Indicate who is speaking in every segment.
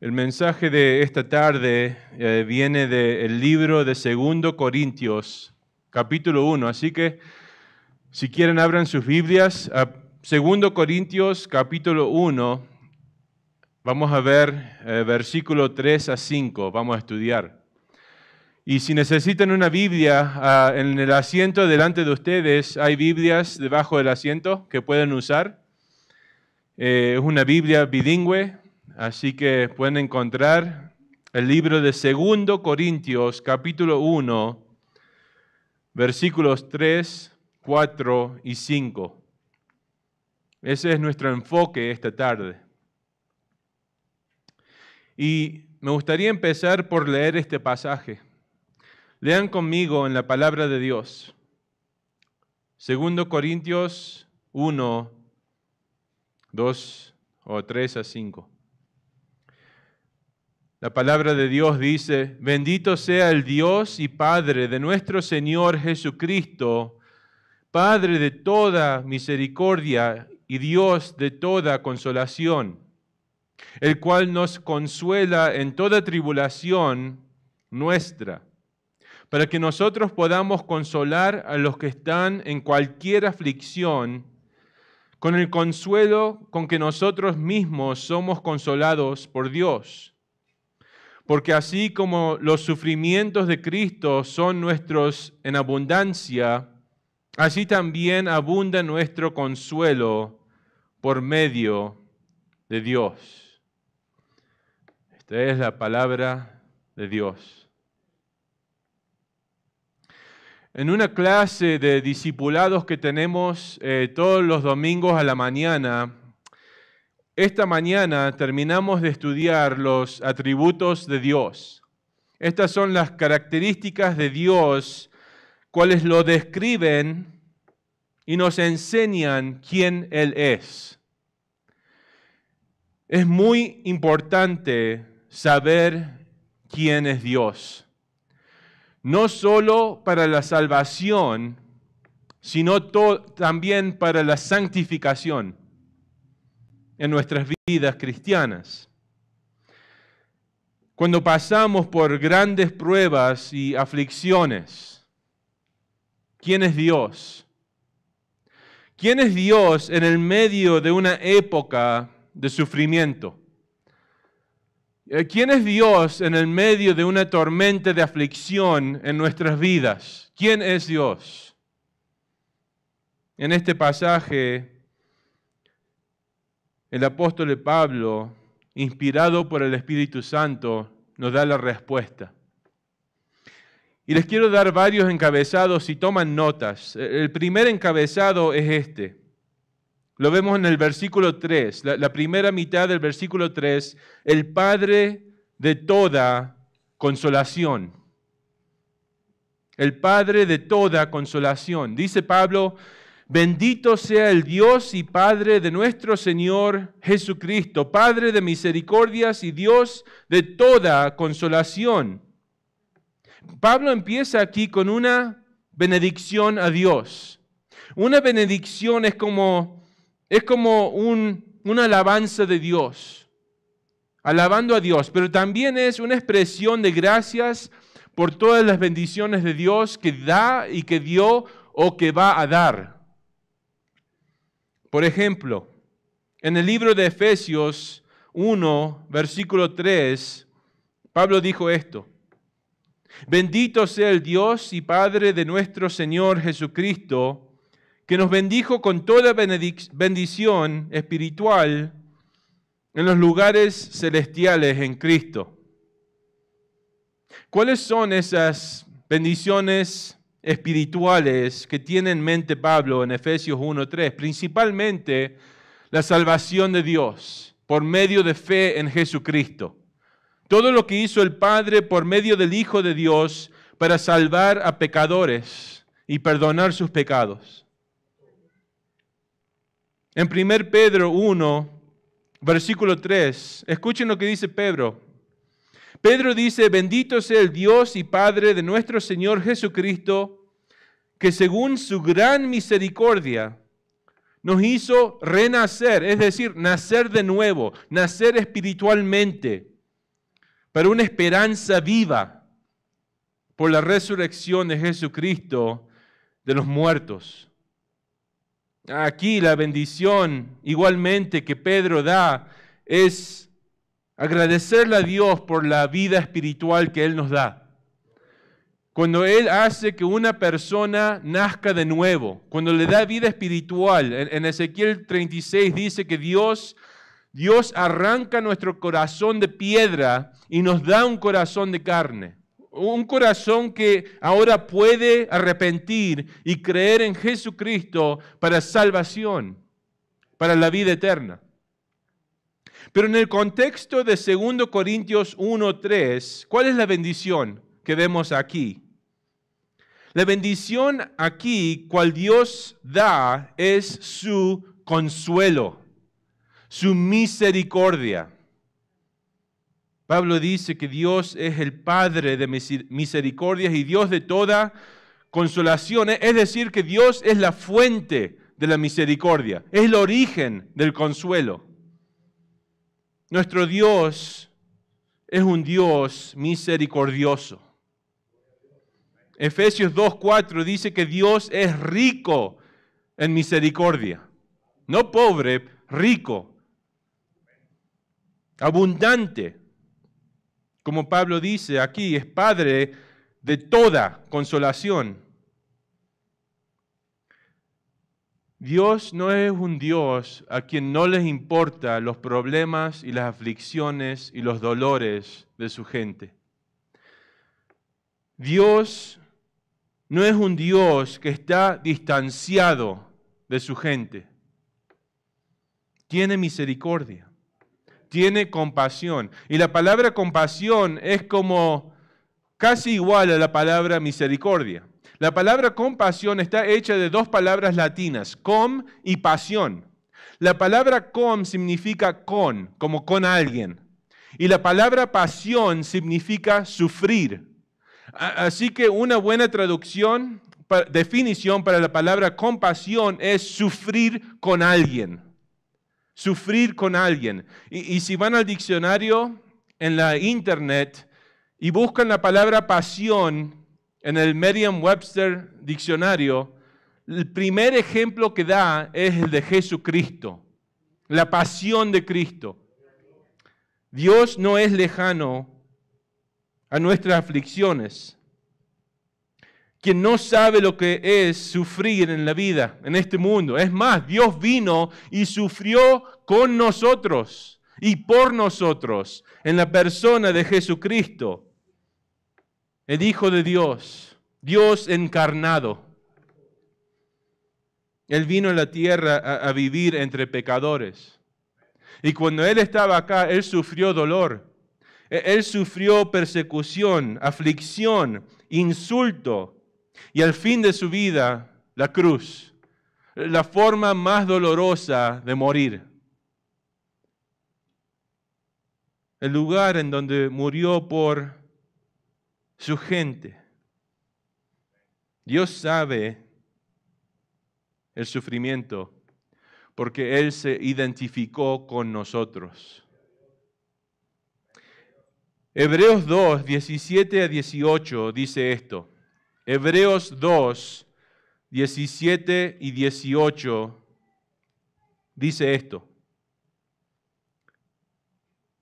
Speaker 1: El mensaje de esta tarde eh, viene del libro de 2 Corintios, capítulo 1. Así que, si quieren, abran sus Biblias a 2 Corintios, capítulo 1. Vamos a ver eh, versículo 3 a 5, vamos a estudiar. Y si necesitan una Biblia, ah, en el asiento delante de ustedes hay Biblias debajo del asiento que pueden usar. Eh, es una Biblia bilingüe, Así que pueden encontrar el libro de 2 Corintios, capítulo 1, versículos 3, 4 y 5. Ese es nuestro enfoque esta tarde. Y me gustaría empezar por leer este pasaje. Lean conmigo en la palabra de Dios. 2 Corintios 1, 2 o 3 a 5. La palabra de Dios dice, bendito sea el Dios y Padre de nuestro Señor Jesucristo, Padre de toda misericordia y Dios de toda consolación, el cual nos consuela en toda tribulación nuestra, para que nosotros podamos consolar a los que están en cualquier aflicción con el consuelo con que nosotros mismos somos consolados por Dios. Porque así como los sufrimientos de Cristo son nuestros en abundancia, así también abunda nuestro consuelo por medio de Dios. Esta es la palabra de Dios. En una clase de discipulados que tenemos eh, todos los domingos a la mañana, esta mañana terminamos de estudiar los atributos de Dios. Estas son las características de Dios, cuales lo describen y nos enseñan quién Él es. Es muy importante saber quién es Dios, no solo para la salvación, sino también para la santificación en nuestras vidas cristianas. Cuando pasamos por grandes pruebas y aflicciones, ¿quién es Dios? ¿Quién es Dios en el medio de una época de sufrimiento? Eh, ¿Quién es Dios en el medio de una tormenta de aflicción en nuestras vidas? ¿Quién es Dios? En este pasaje el apóstol Pablo, inspirado por el Espíritu Santo, nos da la respuesta. Y les quiero dar varios encabezados y toman notas. El primer encabezado es este. Lo vemos en el versículo 3, la, la primera mitad del versículo 3, el Padre de toda consolación. El Padre de toda consolación. Dice Pablo, Bendito sea el Dios y Padre de nuestro Señor Jesucristo, Padre de misericordias y Dios de toda consolación. Pablo empieza aquí con una benedicción a Dios. Una benedicción es como, es como una alabanza de Dios, alabando a Dios, pero también es una expresión de gracias por todas las bendiciones de Dios que da y que dio o que va a dar. Por ejemplo, en el libro de Efesios 1, versículo 3, Pablo dijo esto. Bendito sea el Dios y Padre de nuestro Señor Jesucristo, que nos bendijo con toda bendición espiritual en los lugares celestiales en Cristo. ¿Cuáles son esas bendiciones espirituales que tiene en mente Pablo en Efesios 1.3, principalmente la salvación de Dios por medio de fe en Jesucristo. Todo lo que hizo el Padre por medio del Hijo de Dios para salvar a pecadores y perdonar sus pecados. En 1 Pedro 1, versículo 3, escuchen lo que dice Pedro, Pedro dice, bendito sea el Dios y Padre de nuestro Señor Jesucristo, que según su gran misericordia nos hizo renacer, es decir, nacer de nuevo, nacer espiritualmente, para una esperanza viva por la resurrección de Jesucristo de los muertos. Aquí la bendición igualmente que Pedro da es Agradecerle a Dios por la vida espiritual que Él nos da. Cuando Él hace que una persona nazca de nuevo, cuando le da vida espiritual, en, Ezequiel 36 dice que Dios, Dios arranca nuestro corazón de piedra y nos da un corazón de carne. Un corazón que ahora puede arrepentir y creer en Jesucristo para salvación, para la vida eterna. Pero en el contexto de 2 Corintios 1.3, ¿cuál es la bendición que vemos aquí? La bendición aquí, cual Dios da, es su consuelo, su misericordia. Pablo dice que Dios es el Padre de misericordias y Dios de toda consolación. Es decir, que Dios es la fuente de la misericordia, es el origen del consuelo. Nuestro Dios es un Dios misericordioso. Efesios 2.4 dice que Dios es rico en misericordia. No pobre, rico. Abundante. Como Pablo dice aquí, es Padre de toda consolación Dios no es un Dios a quien no les importa los problemas y las aflicciones y los dolores de su gente. Dios no es un Dios que está distanciado de su gente. Tiene misericordia, tiene compasión. Y la palabra compasión es como casi igual a la palabra misericordia. La palabra compasión está hecha de dos palabras latinas, com y pasión. La palabra com significa con, como con alguien. Y la palabra pasión significa sufrir. Así que una buena traducción, definición para la palabra compasión es sufrir con alguien. Sufrir con alguien. Y, si van al diccionario en la internet y buscan la palabra pasión, en el Merriam-Webster diccionario, el primer ejemplo que da es el de Jesucristo, la pasión de Cristo. Dios no es lejano a nuestras aflicciones. Quien no sabe lo que es sufrir en la vida, en este mundo. Es más, Dios vino y sufrió con nosotros y por nosotros en la persona de Jesucristo el Hijo de Dios, Dios encarnado. Él vino a la tierra a, a vivir entre pecadores. Y cuando Él estaba acá, Él sufrió dolor. E, Él sufrió persecución, aflicción, insulto. Y al fin de su vida, la cruz, la forma más dolorosa de morir. El lugar en donde murió por su gente. Dios sabe el sufrimiento porque Él se identificó con nosotros. Hebreos 2, 17 a 18 dice esto. Hebreos 2, 17 y 18 dice esto.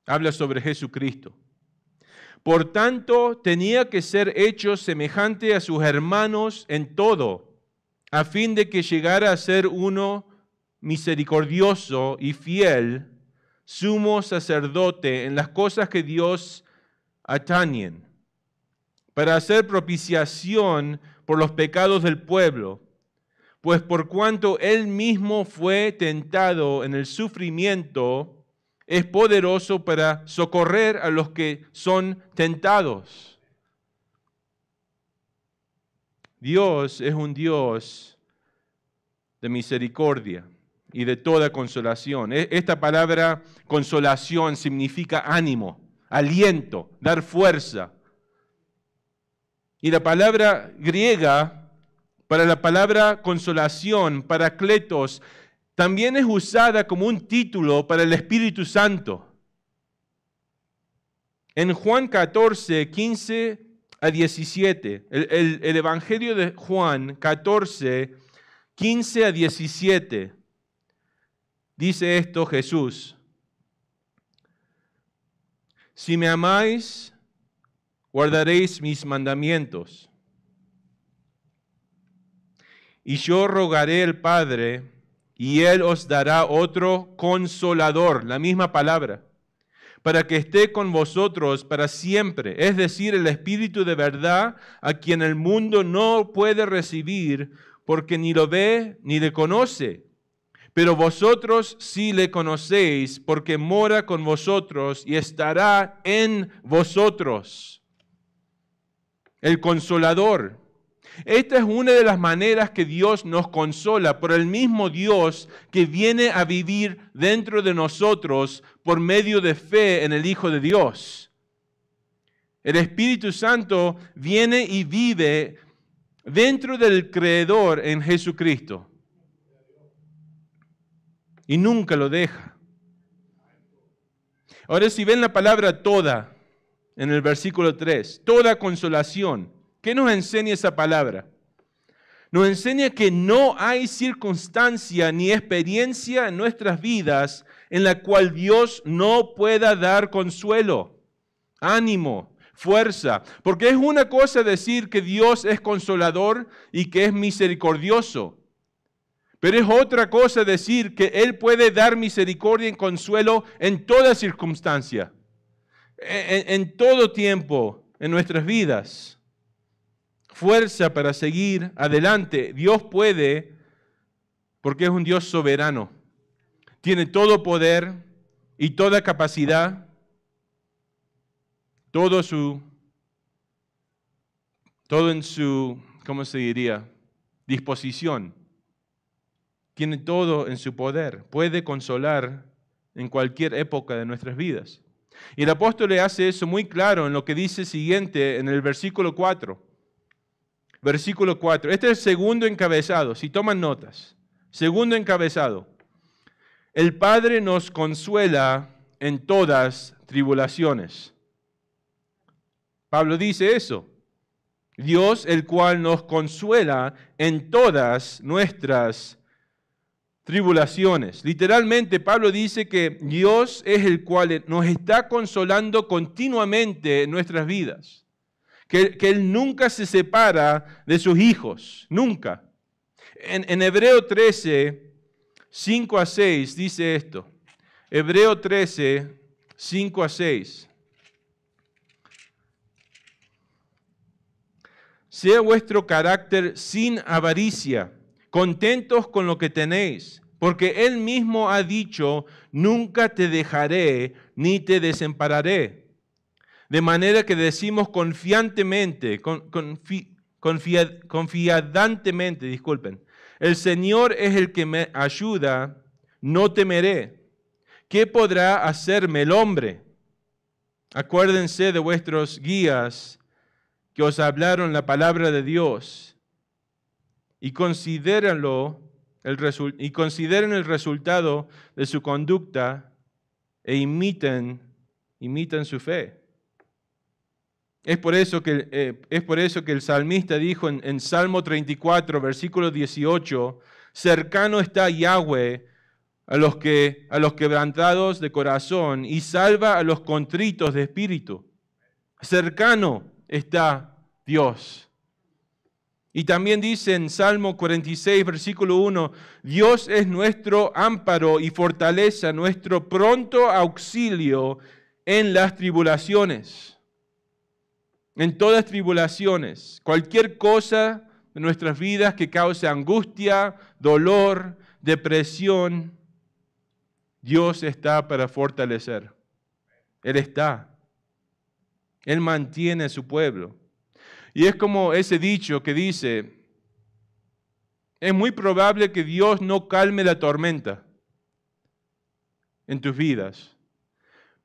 Speaker 1: Habla sobre Jesucristo. Por tanto, tenía que ser hecho semejante a sus hermanos en todo, a fin de que llegara a ser uno misericordioso y fiel, sumo sacerdote en las cosas que Dios atañen, para hacer propiciación por los pecados del pueblo pues por cuanto él mismo fue tentado en el sufrimiento, es poderoso para socorrer a los que son tentados. Dios es un Dios de misericordia y de toda consolación. E-, esta palabra consolación significa ánimo, aliento, dar fuerza. Y la palabra griega para la palabra consolación, paracletos, también es usada como un título para el Espíritu Santo. En Juan 14, 15 a 17, el, Evangelio de Juan 14, 15 a 17, dice esto Jesús. Si me amáis, guardaréis mis mandamientos. Y yo rogaré al Padre y Él os dará otro consolador, la misma palabra, para que esté con vosotros para siempre, es decir, el Espíritu de verdad, a quien el mundo no puede recibir porque ni lo ve ni le conoce. Pero vosotros sí le conocéis porque mora con vosotros y estará en vosotros. El consolador esta es una de las maneras que Dios nos consola por el mismo Dios que viene a vivir dentro de nosotros por medio de fe en el Hijo de Dios. El Espíritu Santo viene y vive dentro del creador en Jesucristo. Y nunca lo deja. Ahora si ven la palabra toda en el versículo 3, toda consolación ¿Qué nos enseña esa palabra? Nos enseña que no hay circunstancia ni experiencia en nuestras vidas en la cual Dios no pueda dar consuelo, ánimo, fuerza. Porque es una cosa decir que Dios es consolador y que es misericordioso. Pero es otra cosa decir que Él puede dar misericordia y consuelo en toda circunstancia, en, en todo tiempo, en nuestras vidas fuerza para seguir adelante. Dios puede porque es un Dios soberano. Tiene todo poder y toda capacidad, todo su todo en su ¿cómo se diría? disposición. Tiene todo en su poder, puede consolar en cualquier época de nuestras vidas. Y el apóstol le hace eso muy claro en lo que dice siguiente en el versículo 4 versículo 4. Este es el segundo encabezado, si toman notas. Segundo encabezado. El Padre nos consuela en todas tribulaciones. Pablo dice eso. Dios el cual nos consuela en todas nuestras tribulaciones. Literalmente Pablo dice que Dios es el cual nos está consolando continuamente en nuestras vidas que, Él nunca se separa de sus hijos, nunca. En, en, Hebreo 13, 5 a 6 dice esto. Hebreo 13, 5 a 6. Sea vuestro carácter sin avaricia, contentos con lo que tenéis, porque Él mismo ha dicho, nunca te dejaré ni te desampararé. De manera que decimos confiantemente, confiadantemente, disculpen, el Señor es el que me ayuda, no temeré. ¿Qué podrá hacerme el hombre? Acuérdense de vuestros guías que os hablaron la palabra de Dios y, y consideren el resultado de su conducta e imiten, imiten su fe. Es por eso que, eh, es por eso que el salmista dijo en, Salmo 34, versículo 18, cercano está Yahweh a los, que, a los quebrantados de corazón y salva a los contritos de espíritu. Cercano está Dios. Y también dice en Salmo 46, versículo 1, Dios es nuestro amparo y fortaleza, nuestro pronto auxilio en las tribulaciones en todas tribulaciones, cualquier cosa de nuestras vidas que cause angustia, dolor, depresión, Dios está para fortalecer. Él está. Él mantiene a su pueblo. Y es como ese dicho que dice, es muy probable que Dios no calme la tormenta en tus vidas,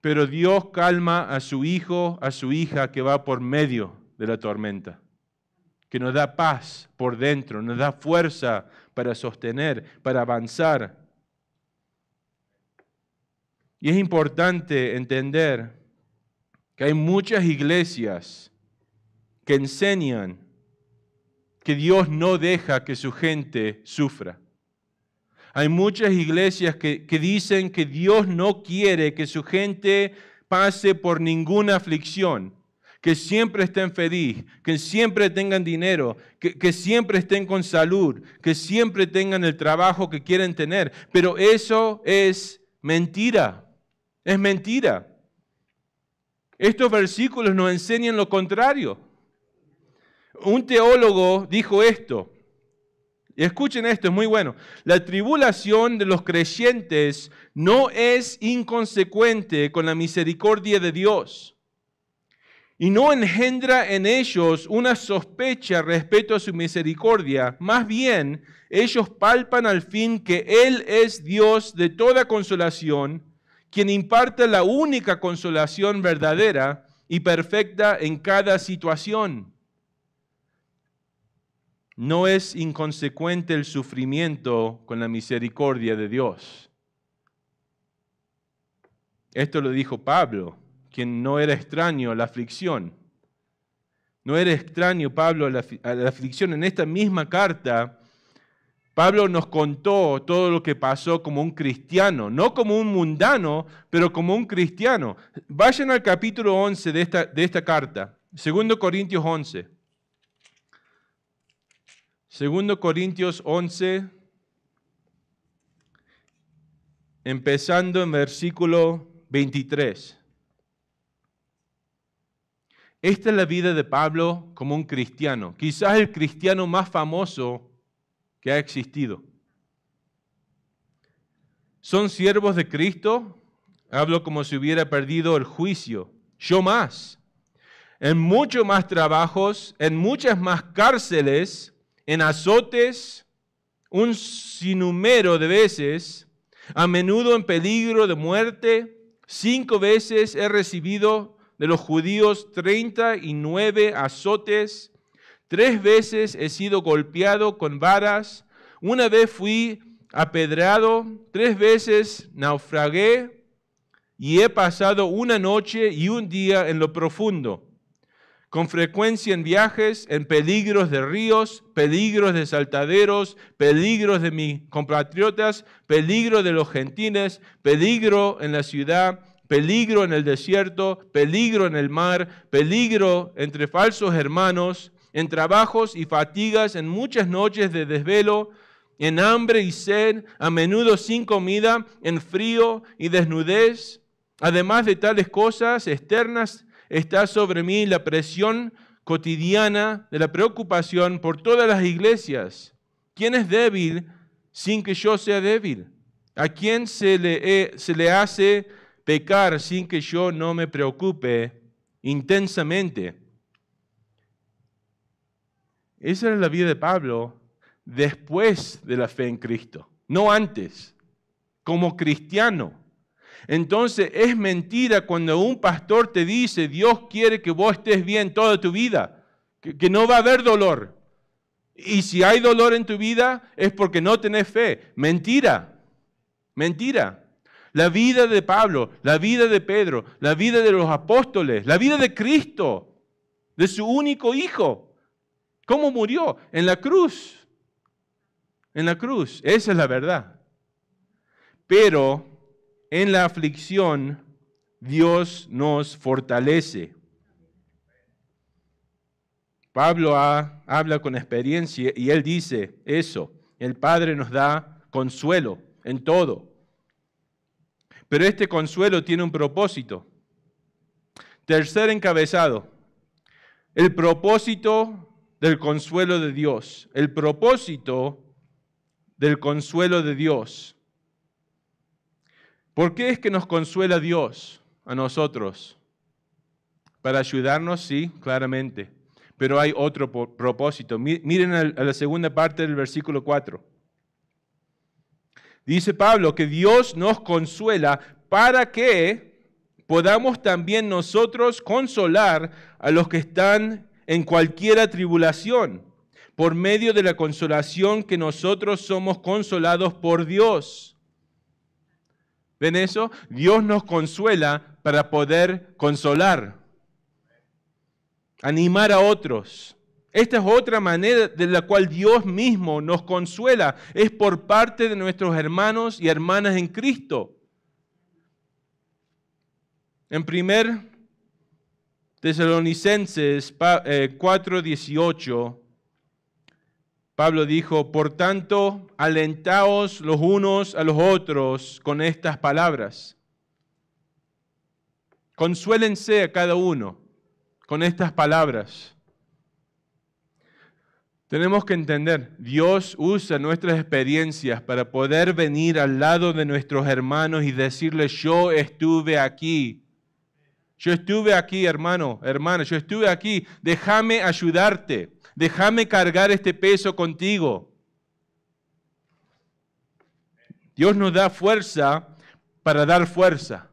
Speaker 1: pero Dios calma a su hijo, a su hija que va por medio de la tormenta, que nos da paz por dentro, nos da fuerza para sostener, para avanzar. Y es importante entender que hay muchas iglesias que enseñan que Dios no deja que su gente sufra. Hay muchas iglesias que, dicen que Dios no quiere que su gente pase por ninguna aflicción que siempre estén feliz, que siempre tengan dinero, que, que, siempre estén con salud, que siempre tengan el trabajo que quieren tener. Pero eso es mentira, es mentira. Estos versículos nos enseñan lo contrario. Un teólogo dijo esto, Escuchen esto, es muy bueno. La tribulación de los creyentes no es inconsecuente con la misericordia de Dios y no engendra en ellos una sospecha respecto a su misericordia. Más bien, ellos palpan al fin que Él es Dios de toda consolación, quien imparte la única consolación verdadera y perfecta en cada situación no es inconsecuente el sufrimiento con la misericordia de Dios. Esto lo dijo Pablo, quien no era extraño a la aflicción. No era extraño Pablo a la, aflicción. En esta misma carta, Pablo nos contó todo lo que pasó como un cristiano, no como un mundano, pero como un cristiano. Vayan al capítulo 11 de esta, de esta carta, 2 Corintios 11. Segundo Corintios 11, empezando en versículo 23. Esta es la vida de Pablo como un cristiano, quizás el cristiano más famoso que ha existido. Son siervos de Cristo, hablo como si hubiera perdido el juicio, yo más, en muchos más trabajos, en muchas más cárceles, en azotes, un sinnúmero de veces, a menudo en peligro de muerte. Cinco veces he recibido de los judíos treinta y nueve azotes. Tres veces he sido golpeado con varas. Una vez fui apedreado, Tres veces naufragué. Y he pasado una noche y un día en lo profundo con frecuencia en viajes, en peligros de ríos, peligros de saltaderos, peligros de mis compatriotas, peligro de los gentiles, peligro en la ciudad, peligro en el desierto, peligro en el mar, peligro entre falsos hermanos, en trabajos y fatigas, en muchas noches de desvelo, en hambre y sed, a menudo sin comida, en frío y desnudez. Además de tales cosas externas, está sobre mí la presión cotidiana de la preocupación por todas las iglesias. ¿Quién es débil sin que yo sea débil? ¿A quién se le, se le hace pecar sin que yo no me preocupe intensamente? Esa era la vida de Pablo después de la fe en Cristo, no antes, como cristiano. Entonces es mentira cuando un pastor te dice, Dios quiere que vos estés bien toda tu vida, que, no va a haber dolor. Y si hay dolor en tu vida es porque no tenés fe. Mentira, mentira. La vida de Pablo, la vida de Pedro, la vida de los apóstoles, la vida de Cristo, de su único hijo. ¿Cómo murió? En la cruz. En la cruz. Esa es la verdad. Pero en la aflicción, Dios nos fortalece. Pablo habla con experiencia y él dice eso, el Padre nos da consuelo en todo. Pero este consuelo tiene un propósito. Tercer encabezado, el propósito del consuelo de Dios, el propósito del consuelo de Dios. ¿Por qué es que nos consuela Dios a nosotros? Para ayudarnos, sí, claramente. Pero hay otro propósito. Miren a la segunda parte del versículo 4. Dice Pablo que Dios nos consuela para que podamos también nosotros consolar a los que están en cualquiera tribulación, por medio de la consolación que nosotros somos consolados por Dios. ¿Ven eso? Dios nos consuela para poder consolar, animar a otros. Esta es otra manera de la cual Dios mismo nos consuela. Es por parte de nuestros hermanos y hermanas en Cristo. En primer Tesalonicenses 4.18 Pablo dijo, por tanto, alentaos los unos a los otros con estas palabras. Consuélense a cada uno con estas palabras. Tenemos que entender, Dios usa nuestras experiencias para poder venir al lado de nuestros hermanos y decirles, yo estuve aquí. Yo estuve aquí, hermano, hermana, yo estuve aquí. Déjame ayudarte déjame cargar este peso contigo. Dios nos da fuerza para dar fuerza.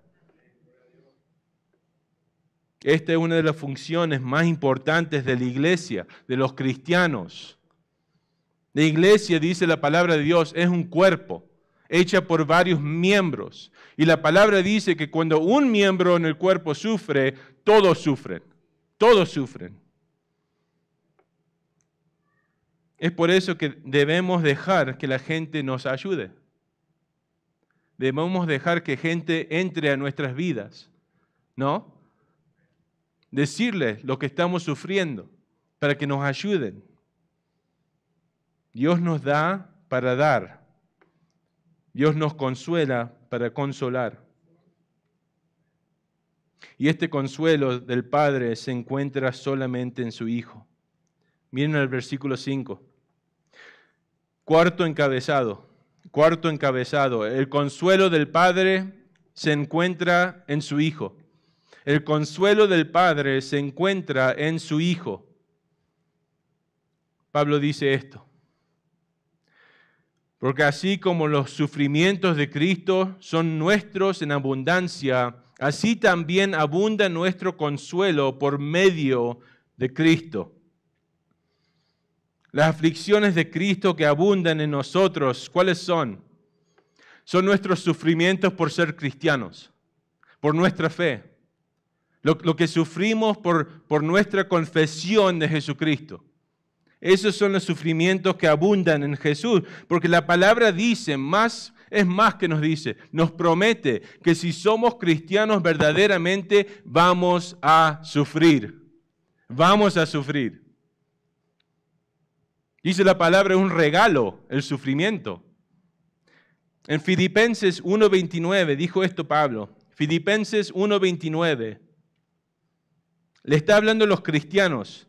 Speaker 1: Esta es una de las funciones más importantes de la iglesia, de los cristianos. La iglesia, dice la palabra de Dios, es un cuerpo hecha por varios miembros. Y la palabra dice que cuando un miembro en el cuerpo sufre, todos sufren, todos sufren. Es por eso que debemos dejar que la gente nos ayude. Debemos dejar que gente entre a nuestras vidas, ¿no? Decirles lo que estamos sufriendo para que nos ayuden. Dios nos da para dar. Dios nos consuela para consolar. Y este consuelo del Padre se encuentra solamente en su Hijo. Miren el versículo 5. Cuarto encabezado, cuarto encabezado, el consuelo del Padre se encuentra en su Hijo. El consuelo del Padre se encuentra en su Hijo. Pablo dice esto. Porque así como los sufrimientos de Cristo son nuestros en abundancia, así también abunda nuestro consuelo por medio de Cristo. Las aflicciones de Cristo que abundan en nosotros, ¿cuáles son? Son nuestros sufrimientos por ser cristianos, por nuestra fe, lo, que sufrimos por, por nuestra confesión de Jesucristo. Esos son los sufrimientos que abundan en Jesús, porque la palabra dice más, es más que nos dice, nos promete que si somos cristianos verdaderamente vamos a sufrir, vamos a sufrir. Dice la palabra, un regalo, el sufrimiento. En Filipenses 1.29 dijo esto Pablo. Filipenses 1.29. Le está hablando a los cristianos.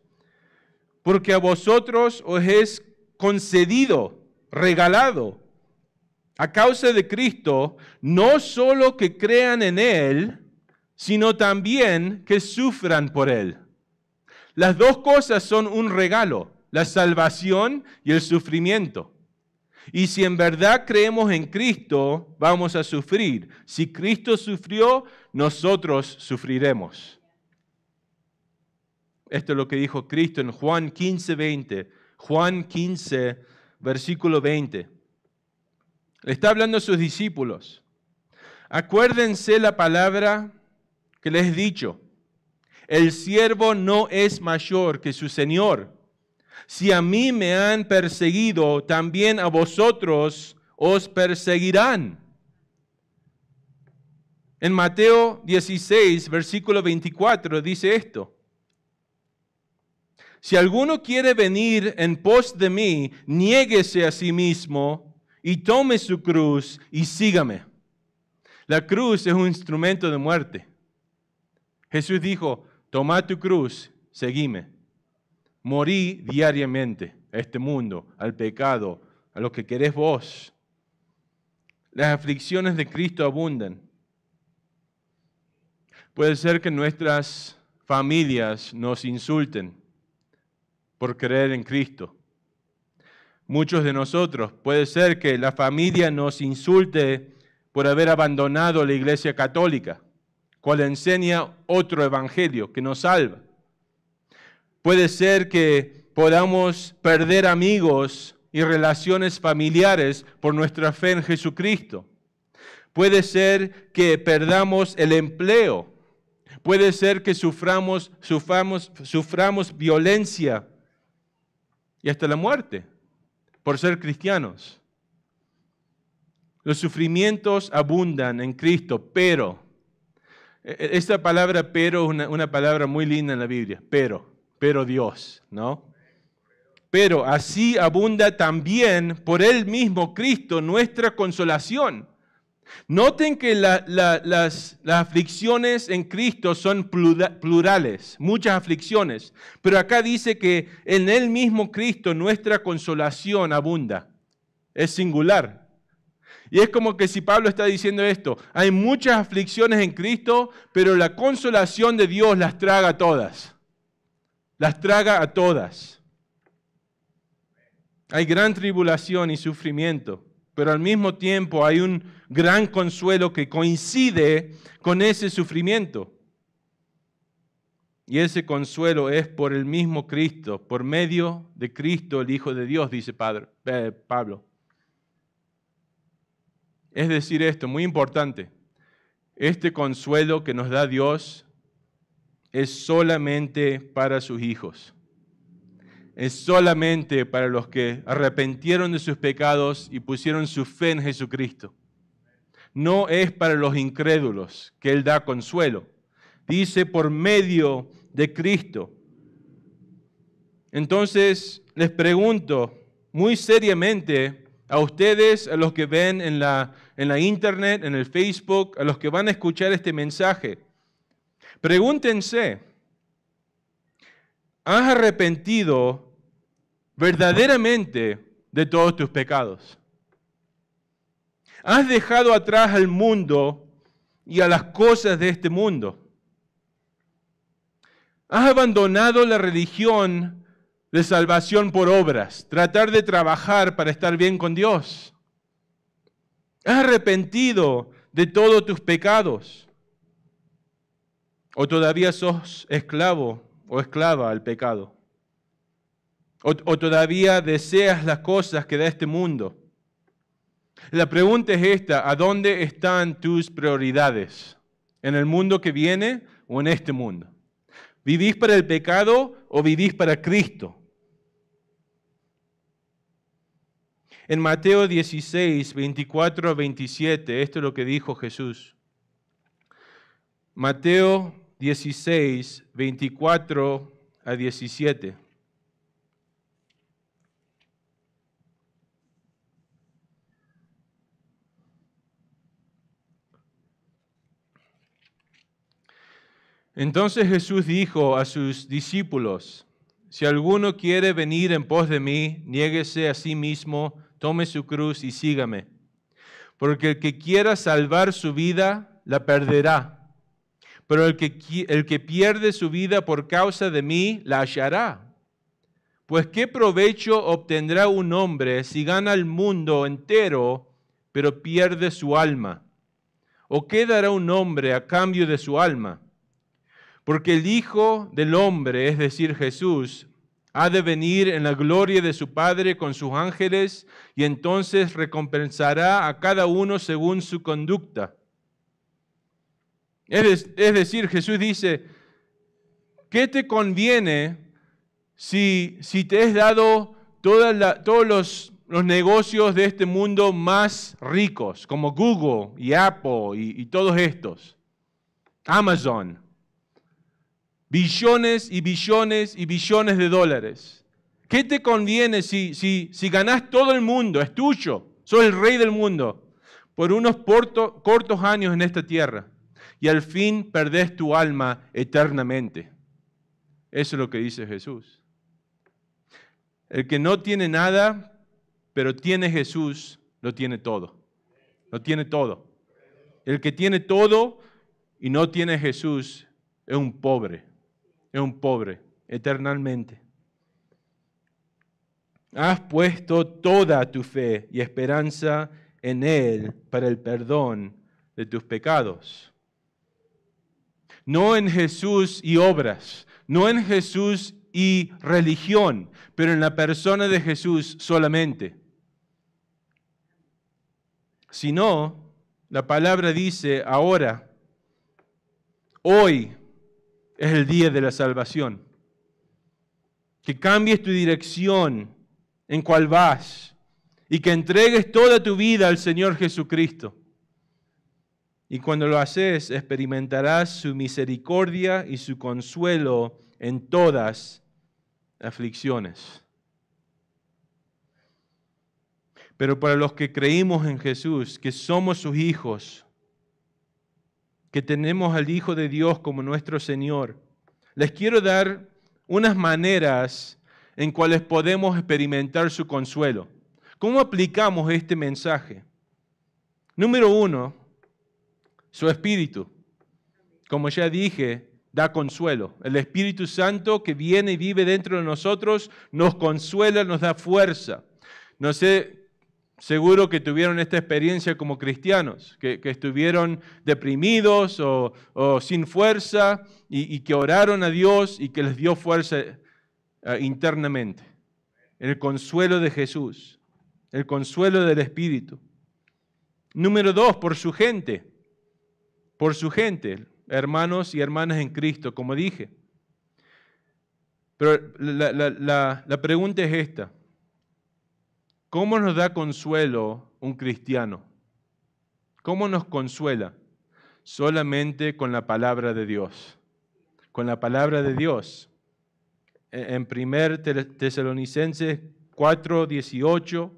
Speaker 1: Porque a vosotros os es concedido, regalado, a causa de Cristo, no solo que crean en Él, sino también que sufran por Él. Las dos cosas son un regalo la salvación y el sufrimiento. Y si en verdad creemos en Cristo, vamos a sufrir. Si Cristo sufrió, nosotros sufriremos. Esto es lo que dijo Cristo en Juan 15, 20. Juan 15, versículo 20. Le está hablando a sus discípulos. Acuérdense la palabra que les he dicho. El siervo no es mayor que su Señor si a mí me han perseguido, también a vosotros os perseguirán. En Mateo 16, versículo 24, dice esto. Si alguno quiere venir en pos de mí, niéguese a sí mismo y tome su cruz y sígame. La cruz es un instrumento de muerte. Jesús dijo, toma tu cruz, seguime. Morí diariamente a este mundo, al pecado, a lo que querés vos. Las aflicciones de Cristo abundan. Puede ser que nuestras familias nos insulten por creer en Cristo. Muchos de nosotros, puede ser que la familia nos insulte por haber abandonado la Iglesia Católica, cual enseña otro evangelio que nos salva. Puede ser que podamos perder amigos y relaciones familiares por nuestra fe en Jesucristo. Puede ser que perdamos el empleo. Puede ser que suframos, suframos violencia y hasta la muerte por ser cristianos. Los sufrimientos abundan en Cristo, pero, e, e, esta palabra pero es una, una palabra muy linda en la Biblia, pero pero Dios, ¿no? Pero así abunda también por Él mismo Cristo nuestra consolación. Noten que las, las, aflicciones en Cristo son plurales, muchas aflicciones, pero acá dice que en el mismo Cristo nuestra consolación abunda. Es singular. Y es como que si Pablo está diciendo esto, hay muchas aflicciones en Cristo, pero la consolación de Dios las traga todas las traga a todas. Hay gran tribulación y sufrimiento, pero al mismo tiempo hay un gran consuelo que coincide con ese sufrimiento. Y ese consuelo es por el mismo Cristo, por medio de Cristo, el Hijo de Dios, dice padre, eh, Pablo. Es decir, esto, muy importante, este consuelo que nos da Dios es solamente para sus hijos. Es solamente para los que arrepentieron de sus pecados y pusieron su fe en Jesucristo. No es para los incrédulos que Él da consuelo. Dice por medio de Cristo. Entonces les pregunto muy seriamente a ustedes, a los que ven en la, en la internet, en el Facebook, a los que van a escuchar este mensaje. Pregúntense, ¿has arrepentido verdaderamente de todos tus pecados? ¿Has dejado atrás al mundo y a las cosas de este mundo? ¿Has abandonado la religión de salvación por obras, tratar de trabajar para estar bien con Dios? ¿Has arrepentido de todos tus pecados? o todavía sos esclavo o esclava al pecado, o, todavía deseas las cosas que da este mundo. La pregunta es esta, ¿a dónde están tus prioridades? ¿En el mundo que viene o en este mundo? ¿Vivís para el pecado o vivís para Cristo? En Mateo 16, 24 a 27, esto es lo que dijo Jesús. Mateo 16, 24 a 17. Entonces Jesús dijo a sus discípulos, si alguno quiere venir en pos de mí, niéguese a sí mismo, tome su cruz y sígame. Porque el que quiera salvar su vida, la perderá pero el que, el que pierde su vida por causa de mí la hallará. Pues qué provecho obtendrá un hombre si gana el mundo entero, pero pierde su alma? ¿O qué dará un hombre a cambio de su alma? Porque el Hijo del Hombre, es decir, Jesús, ha de venir en la gloria de su Padre con sus ángeles y entonces recompensará a cada uno según su conducta. Es, decir, Jesús dice, ¿qué te conviene si, si te has dado todos los, negocios de este mundo más ricos, como Google y Apple y, todos estos? Amazon, billones y billones y billones de dólares. ¿Qué te conviene si, si, si ganás todo el mundo? Es tuyo, soy el rey del mundo, por unos cortos años en esta tierra y al fin perdés tu alma eternamente. Eso es lo que dice Jesús. El que no tiene nada, pero tiene Jesús, lo tiene todo. Lo tiene todo. El que tiene todo y no tiene Jesús es un pobre. Es un pobre eternamente. Has puesto toda tu fe y esperanza en Él para el perdón de tus pecados no en Jesús y obras, no en Jesús y religión, pero en la persona de Jesús solamente. Si no, la palabra dice ahora, hoy es el día de la salvación. Que cambies tu dirección en cual vas y que entregues toda tu vida al Señor Jesucristo. Y cuando lo haces, experimentarás su misericordia y su consuelo en todas aflicciones. Pero para los que creímos en Jesús, que somos sus hijos, que tenemos al Hijo de Dios como nuestro Señor, les quiero dar unas maneras en cuales podemos experimentar su consuelo. ¿Cómo aplicamos este mensaje? Número uno, su espíritu. Como ya dije, da consuelo. El Espíritu Santo que viene y vive dentro de nosotros nos consuela, nos da fuerza. No sé, seguro que tuvieron esta experiencia como cristianos, que, estuvieron deprimidos o, sin fuerza y, que oraron a Dios y que les dio fuerza eh, internamente. El consuelo de Jesús, el consuelo del Espíritu. Número dos, por su gente por su gente, hermanos y hermanas en Cristo, como dije. Pero la, pregunta es esta. ¿Cómo nos da consuelo un cristiano? ¿Cómo nos consuela? Solamente con la palabra de Dios. Con la palabra de Dios. En 1 Tesalonicenses 4, 18,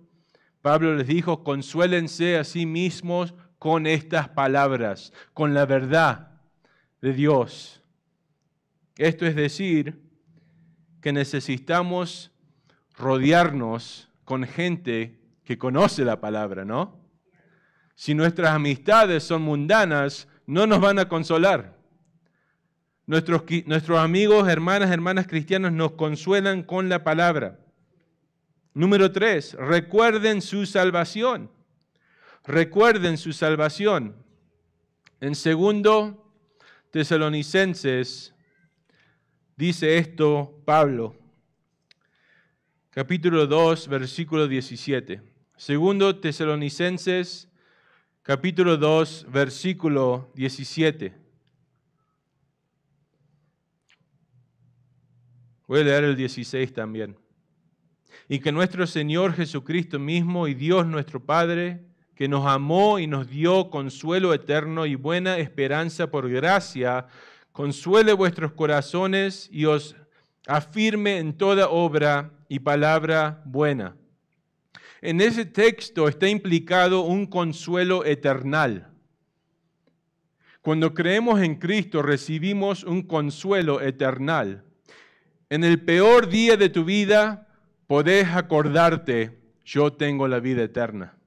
Speaker 1: Pablo les dijo, consuélense a sí mismos con estas palabras, con la verdad de Dios. Esto es decir, que necesitamos rodearnos con gente que conoce la palabra, ¿no? Si nuestras amistades son mundanas, no nos van a consolar. Nuestros, nuestros, amigos, hermanas, hermanas cristianos nos consuelan con la palabra. Número tres, recuerden su salvación recuerden su salvación. En segundo Tesalonicenses dice esto Pablo, capítulo 2, versículo 17. Segundo Tesalonicenses, capítulo 2, versículo 17. Voy a leer el 16 también. Y que nuestro Señor Jesucristo mismo y Dios nuestro Padre, que nos amó y nos dio consuelo eterno y buena esperanza por gracia, consuele vuestros corazones y os afirme en toda obra y palabra buena. En ese texto está implicado un consuelo eternal. Cuando creemos en Cristo recibimos un consuelo eternal. En el peor día de tu vida podés acordarte, yo tengo la vida eterna.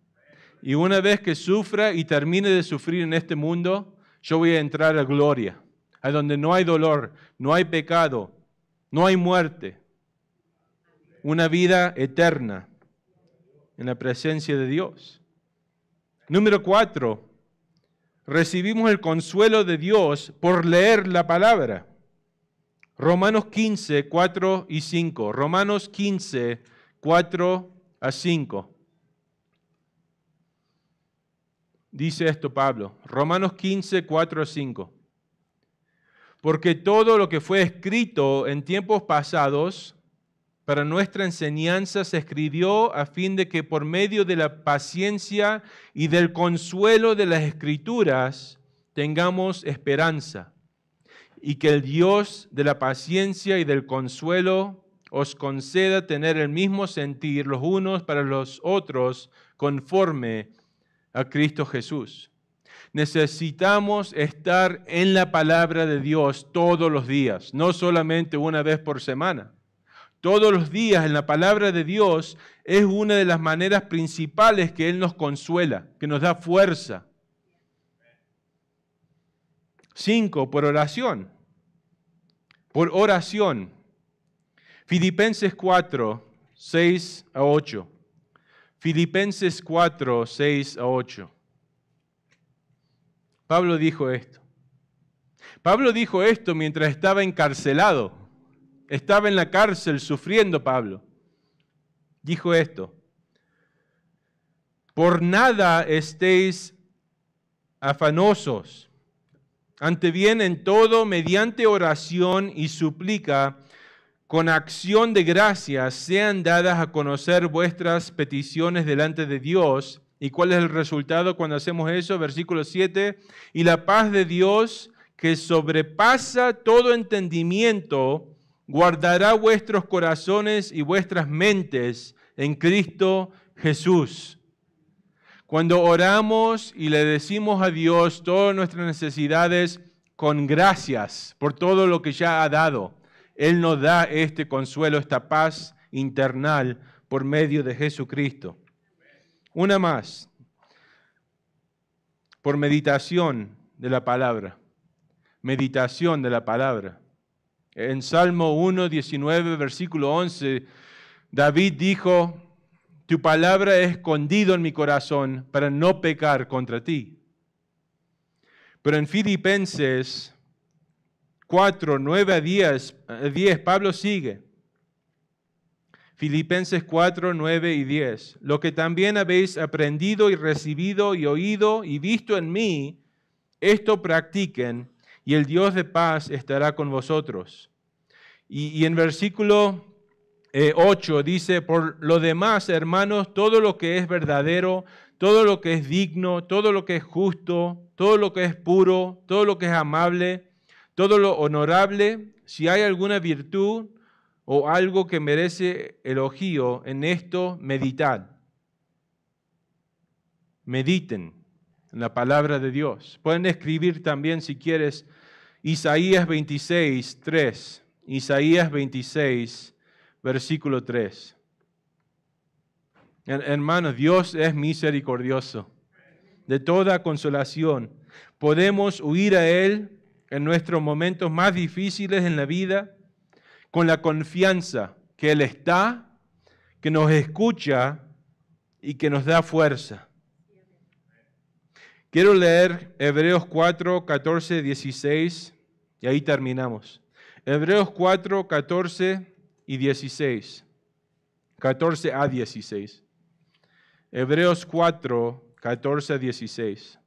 Speaker 1: Y una vez que sufra y termine de sufrir en este mundo, yo voy a entrar a gloria, a donde no hay dolor, no hay pecado, no hay muerte. Una vida eterna en la presencia de Dios. Número cuatro, recibimos el consuelo de Dios por leer la palabra. Romanos 15, 4 y 5. Romanos 15, 4 a 5. dice esto Pablo, Romanos 15, 4 5. Porque todo lo que fue escrito en tiempos pasados para nuestra enseñanza se escribió a fin de que por medio de la paciencia y del consuelo de las escrituras tengamos esperanza y que el Dios de la paciencia y del consuelo os conceda tener el mismo sentir los unos para los otros conforme a Cristo Jesús. Necesitamos estar en la palabra de Dios todos los días, no solamente una vez por semana. Todos los días en la palabra de Dios es una de las maneras principales que Él nos consuela, que nos da fuerza. Cinco, por oración. Por oración. Filipenses 4, 6 a 8. Filipenses 4, 6 a 8. Pablo dijo esto. Pablo dijo esto mientras estaba encarcelado. Estaba en la cárcel sufriendo Pablo. Dijo esto. Por nada estéis afanosos. Ante bien en todo, mediante oración y suplica con acción de gracias sean dadas a conocer vuestras peticiones delante de Dios. ¿Y cuál es el resultado cuando hacemos eso? Versículo 7. Y la paz de Dios, que sobrepasa todo entendimiento, guardará vuestros corazones y vuestras mentes en Cristo Jesús. Cuando oramos y le decimos a Dios todas nuestras necesidades con gracias por todo lo que ya ha dado él nos da este consuelo, esta paz internal por medio de Jesucristo. Una más, por meditación de la palabra. Meditación de la palabra. En Salmo 1, 19, versículo 11, David dijo, tu palabra he escondido en mi corazón para no pecar contra ti. Pero en Filipenses 4, 9 a 10, eh, Pablo sigue. Filipenses 4, 9 y 10. Lo que también habéis aprendido y recibido y oído y visto en mí, esto practiquen y el Dios de paz estará con vosotros. Y, en versículo 8 eh, dice, por lo demás, hermanos, todo lo que es verdadero, todo lo que es digno, todo lo que es justo, todo lo que es puro, todo lo que es amable, todo lo honorable, si hay alguna virtud o algo que merece elogio, en esto meditad. Mediten en la palabra de Dios. Pueden escribir también, si quieres, Isaías 26, 3. Isaías 26, versículo 3. Hermanos, Dios es misericordioso, de toda consolación. Podemos huir a Él en nuestros momentos más difíciles en la vida con la confianza que Él está, que nos escucha y que nos da fuerza. Quiero leer Hebreos 4, 14, 16 y ahí terminamos. Hebreos 4, 14 y 16. 14 a 16. Hebreos 4, 14 a 16.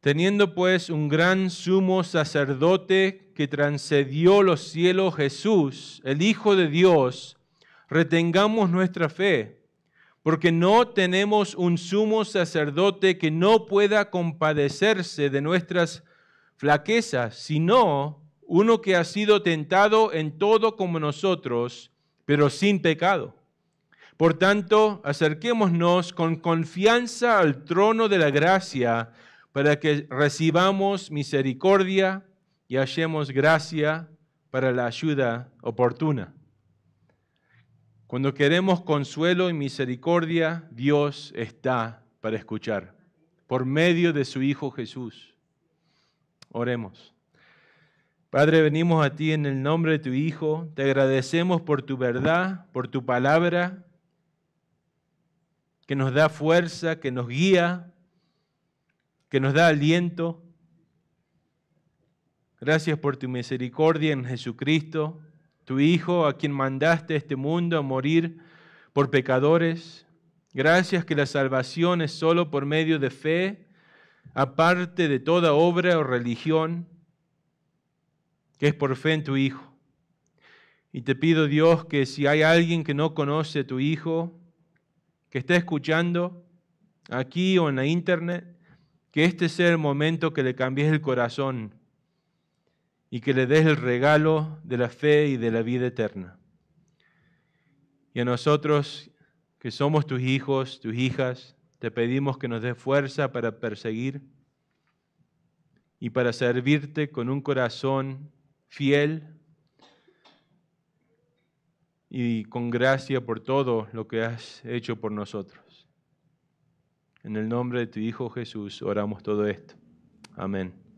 Speaker 1: Teniendo pues un gran sumo sacerdote que transcedió los cielos, Jesús, el Hijo de Dios, retengamos nuestra fe, porque no tenemos un sumo sacerdote que no pueda compadecerse de nuestras flaquezas, sino uno que ha sido tentado en todo como nosotros, pero sin pecado. Por tanto, acerquémonos con confianza al trono de la gracia, para que recibamos misericordia y hallemos gracia para la ayuda oportuna. Cuando queremos consuelo y misericordia, Dios está para escuchar, por medio de su Hijo Jesús. Oremos. Padre, venimos a ti en el nombre de tu Hijo, te agradecemos por tu verdad, por tu palabra, que nos da fuerza, que nos guía, que nos da aliento. Gracias por tu misericordia en Jesucristo, tu Hijo, a quien mandaste este mundo a morir por pecadores. Gracias que la salvación es solo por medio de fe, aparte de toda obra o religión, que es por fe en tu Hijo. Y te pido, Dios, que si hay alguien que no conoce tu Hijo, que está escuchando aquí o en la internet, que este sea el momento que le cambies el corazón y que le des el regalo de la fe y de la vida eterna. Y a nosotros, que somos tus hijos, tus hijas, te pedimos que nos des fuerza para perseguir y para servirte con un corazón fiel y con gracia por todo lo que has hecho por nosotros. En el nombre de tu Hijo Jesús oramos todo esto. Amén.